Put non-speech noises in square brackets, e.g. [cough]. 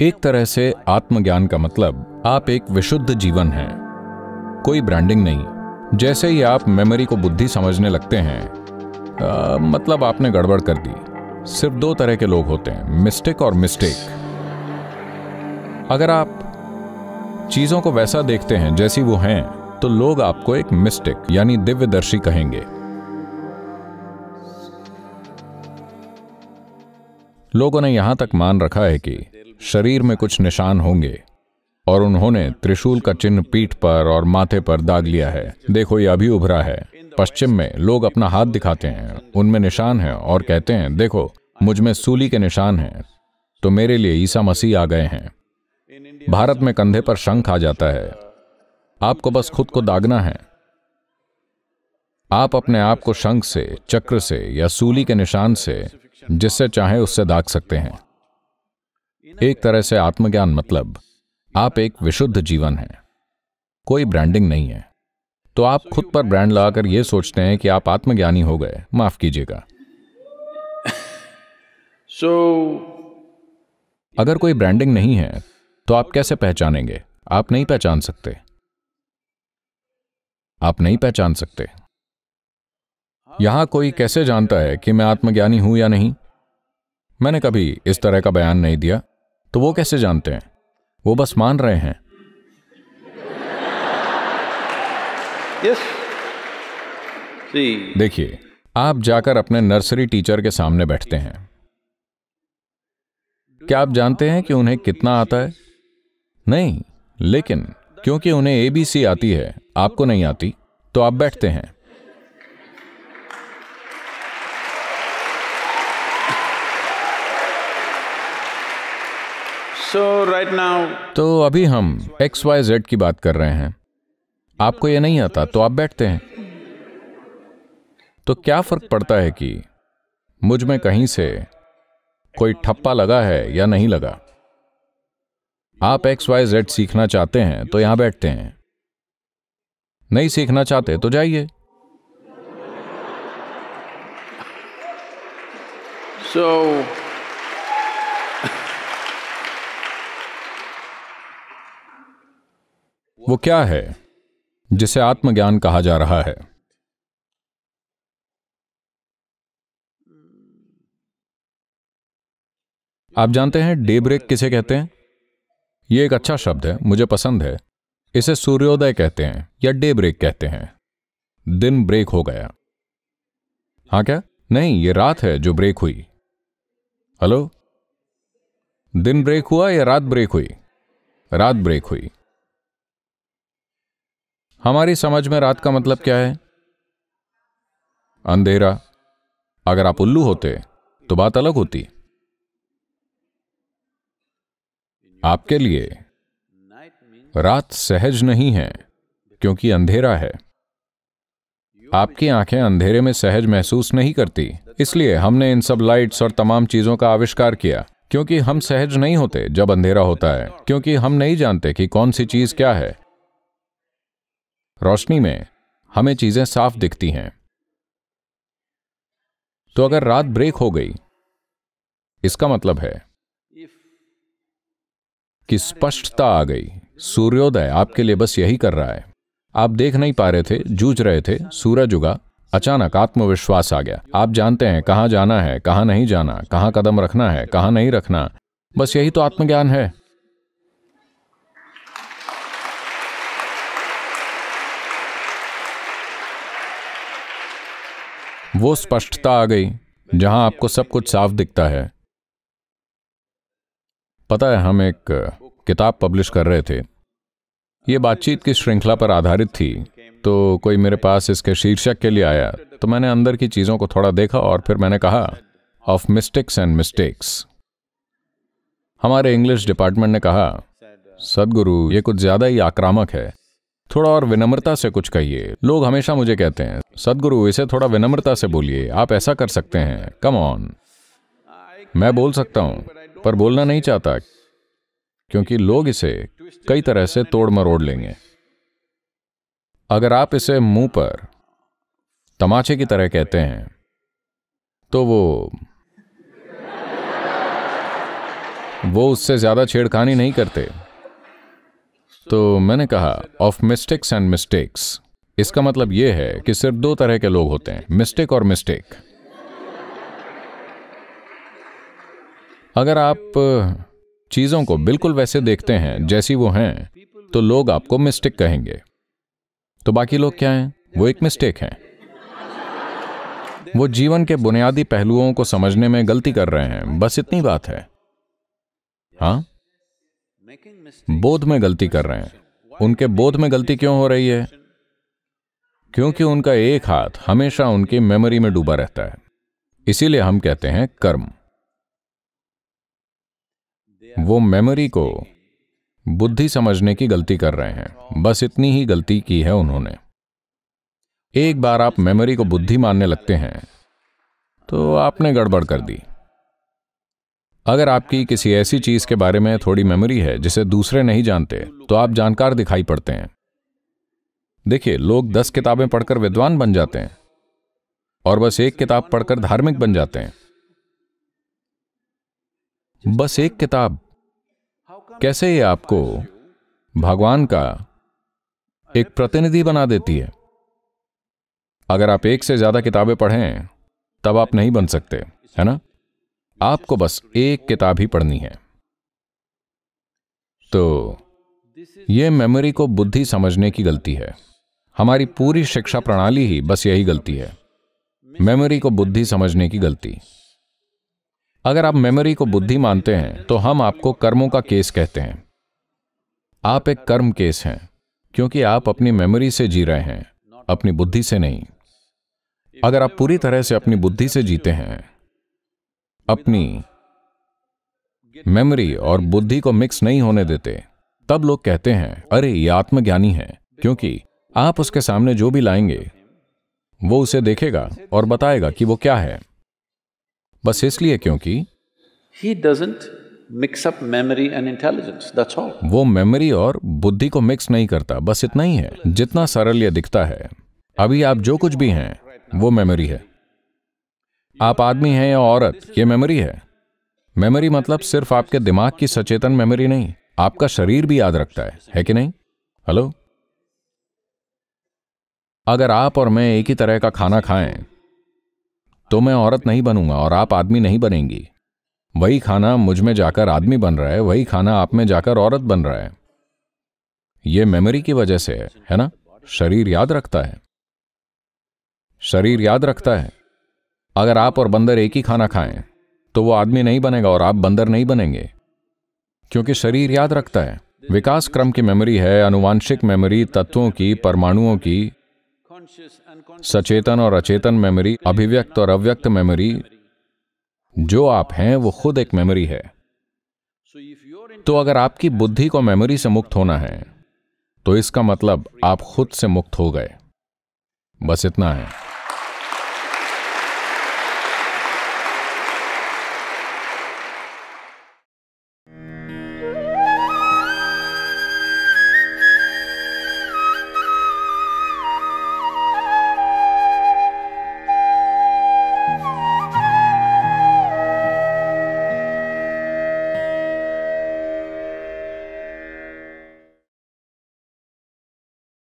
एक तरह से आत्मज्ञान का मतलब आप एक विशुद्ध जीवन हैं कोई ब्रांडिंग नहीं जैसे ही आप मेमोरी को बुद्धि समझने लगते हैं आ, मतलब आपने गड़बड़ कर दी सिर्फ दो तरह के लोग होते हैं मिस्टेक और मिस्टेक अगर आप चीजों को वैसा देखते हैं जैसी वो हैं तो लोग आपको एक मिस्टेक यानी दिव्यदर्शी कहेंगे लोगों ने यहां तक मान रखा है कि शरीर में कुछ निशान होंगे और उन्होंने त्रिशूल का चिन्ह पीठ पर और माथे पर दाग लिया है देखो ये अभी उभरा है पश्चिम में लोग अपना हाथ दिखाते हैं उनमें निशान है और कहते हैं देखो मुझमें सूली के निशान हैं तो मेरे लिए ईसा मसीह आ गए हैं भारत में कंधे पर शंख आ जाता है आपको बस खुद को दागना है आप अपने आप को शंख से चक्र से या सूली के निशान से जिससे चाहे उससे दाग सकते हैं एक तरह से आत्मज्ञान मतलब आप एक विशुद्ध जीवन हैं कोई ब्रांडिंग नहीं है तो आप खुद पर ब्रांड लगाकर यह सोचते हैं कि आप आत्मज्ञानी हो गए माफ कीजिएगा सो [laughs] so, अगर कोई ब्रांडिंग नहीं है तो आप कैसे पहचानेंगे आप नहीं पहचान सकते आप नहीं पहचान सकते यहां कोई कैसे जानता है कि मैं आत्मज्ञानी हूं या नहीं मैंने कभी इस तरह का बयान नहीं दिया तो वो कैसे जानते हैं वो बस मान रहे हैं yes. देखिए आप जाकर अपने नर्सरी टीचर के सामने बैठते हैं क्या आप जानते हैं कि उन्हें कितना आता है नहीं लेकिन क्योंकि उन्हें एबीसी आती है आपको नहीं आती तो आप बैठते हैं so right now, तो अभी हम एक्स वाई जेड की बात कर रहे हैं आपको यह नहीं आता तो आप बैठते हैं तो क्या फर्क पड़ता है कि मुझ में कहीं से कोई ठप्पा लगा है या नहीं लगा आप एक्स वाई जेड सीखना चाहते हैं तो यहां बैठते हैं नहीं सीखना चाहते तो जाइए सो so, वो क्या है जिसे आत्मज्ञान कहा जा रहा है आप जानते हैं डे ब्रेक किसे कहते हैं ये एक अच्छा शब्द है मुझे पसंद है इसे सूर्योदय कहते हैं या डे ब्रेक कहते हैं दिन ब्रेक हो गया हाँ क्या नहीं ये रात है जो ब्रेक हुई हेलो दिन ब्रेक हुआ या रात ब्रेक हुई रात ब्रेक हुई हमारी समझ में रात का मतलब क्या है अंधेरा अगर आप उल्लू होते तो बात अलग होती आपके लिए रात सहज नहीं है क्योंकि अंधेरा है आपकी आंखें अंधेरे में सहज महसूस नहीं करती इसलिए हमने इन सब लाइट्स और तमाम चीजों का आविष्कार किया क्योंकि हम सहज नहीं होते जब अंधेरा होता है क्योंकि हम नहीं जानते कि कौन सी चीज क्या है रोशनी में हमें चीज़ें साफ दिखती हैं तो अगर रात ब्रेक हो गई इसका मतलब है कि स्पष्टता आ गई सूर्योदय आपके लिए बस यही कर रहा है आप देख नहीं पा रहे थे जूझ रहे थे सूरज उगा अचानक आत्मविश्वास आ गया आप जानते हैं कहां जाना है कहां नहीं जाना कहां कदम रखना है कहां नहीं रखना बस यही तो आत्मज्ञान है वो स्पष्टता आ गई जहां आपको सब कुछ साफ दिखता है पता है हम एक किताब पब्लिश कर रहे थे ये बातचीत की श्रृंखला पर आधारित थी तो कोई मेरे पास इसके शीर्षक के लिए आया तो मैंने अंदर की चीज़ों को थोड़ा देखा और फिर मैंने कहा ऑफ मिस्टेक्स एंड मिस्टेक्स हमारे इंग्लिश डिपार्टमेंट ने कहा सदगुरु ये कुछ ज़्यादा ही आक्रामक है थोड़ा और विनम्रता से कुछ कहिए लोग हमेशा मुझे कहते हैं सदगुरु इसे थोड़ा विनम्रता से बोलिए आप ऐसा कर सकते हैं कम ऑन मैं बोल सकता हूं पर बोलना नहीं चाहता क्योंकि लोग इसे कई तरह से तोड़ मरोड़ लेंगे अगर आप इसे मुंह पर तमाचे की तरह कहते हैं तो वो वो उससे ज्यादा छेड़खानी नहीं करते तो मैंने कहा ऑफ मिस्टेक्स एंड मिस्टेक्स इसका मतलब यह है कि सिर्फ दो तरह के लोग होते हैं मिस्टेक और मिस्टेक अगर आप चीजों को बिल्कुल वैसे देखते हैं जैसी वो हैं तो लोग आपको मिस्टेक कहेंगे तो बाकी लोग क्या हैं वो एक मिस्टेक हैं वो जीवन के बुनियादी पहलुओं को समझने में गलती कर रहे हैं बस इतनी बात है हाँ बोध में गलती कर रहे हैं उनके बोध में गलती क्यों हो रही है क्योंकि उनका एक हाथ हमेशा उनकी मेमोरी में डूबा रहता है इसीलिए हम कहते हैं कर्म वो मेमोरी को बुद्धि समझने की गलती कर रहे हैं बस इतनी ही गलती की है उन्होंने एक बार आप मेमोरी को बुद्धि मानने लगते हैं तो आपने गड़बड़ कर दी अगर आपकी किसी ऐसी चीज के बारे में थोड़ी मेमोरी है जिसे दूसरे नहीं जानते तो आप जानकार दिखाई पड़ते हैं देखिए लोग दस किताबें पढ़कर विद्वान बन जाते हैं और बस एक किताब पढ़कर धार्मिक बन जाते हैं बस एक किताब कैसे ये आपको भगवान का एक प्रतिनिधि बना देती है अगर आप एक से ज्यादा किताबें पढ़ें तब आप नहीं बन सकते है ना आपको बस एक किताब ही पढ़नी है तो यह मेमोरी को बुद्धि समझने की गलती है हमारी पूरी शिक्षा प्रणाली ही बस यही गलती है मेमोरी को बुद्धि समझने की गलती अगर आप मेमोरी को बुद्धि मानते हैं तो हम आपको कर्मों का केस कहते हैं आप एक कर्म केस हैं क्योंकि आप अपनी मेमोरी से जी रहे हैं अपनी बुद्धि से नहीं अगर आप पूरी तरह से अपनी बुद्धि से जीते हैं अपनी मेमोरी और बुद्धि को मिक्स नहीं होने देते तब लोग कहते हैं अरे ये आत्मज्ञानी है क्योंकि आप उसके सामने जो भी लाएंगे वो उसे देखेगा और बताएगा कि वो क्या है बस इसलिए क्योंकि he doesn't mix up memory and intelligence वो मेमोरी और बुद्धि को मिक्स नहीं करता बस इतना ही है जितना सरल यह दिखता है अभी आप जो कुछ भी हैं वो मेमोरी है आप आदमी हैं या औरत ये मेमोरी है मेमोरी मतलब सिर्फ आपके दिमाग की सचेतन मेमोरी नहीं आपका शरीर भी याद रखता है है कि नहीं हेलो अगर आप और मैं एक ही तरह का खाना खाएं तो मैं औरत नहीं बनूंगा और आप आदमी नहीं बनेंगी वही खाना मुझ में जाकर आदमी बन रहा है वही खाना आप में जाकर औरत बन रहा है यह मेमोरी की वजह से है है ना शरीर याद रखता है शरीर याद रखता है अगर आप और बंदर एक ही खाना खाएं तो वो आदमी नहीं बनेगा और आप बंदर नहीं बनेंगे क्योंकि शरीर याद रखता है विकास क्रम की मेमोरी है अनुवांशिक मेमोरी तत्वों की परमाणुओं की सचेतन और अचेतन मेमोरी अभिव्यक्त और अव्यक्त मेमोरी जो आप हैं वो खुद एक मेमोरी है तो अगर आपकी बुद्धि को मेमोरी से मुक्त होना है तो इसका मतलब आप खुद से मुक्त हो गए बस इतना है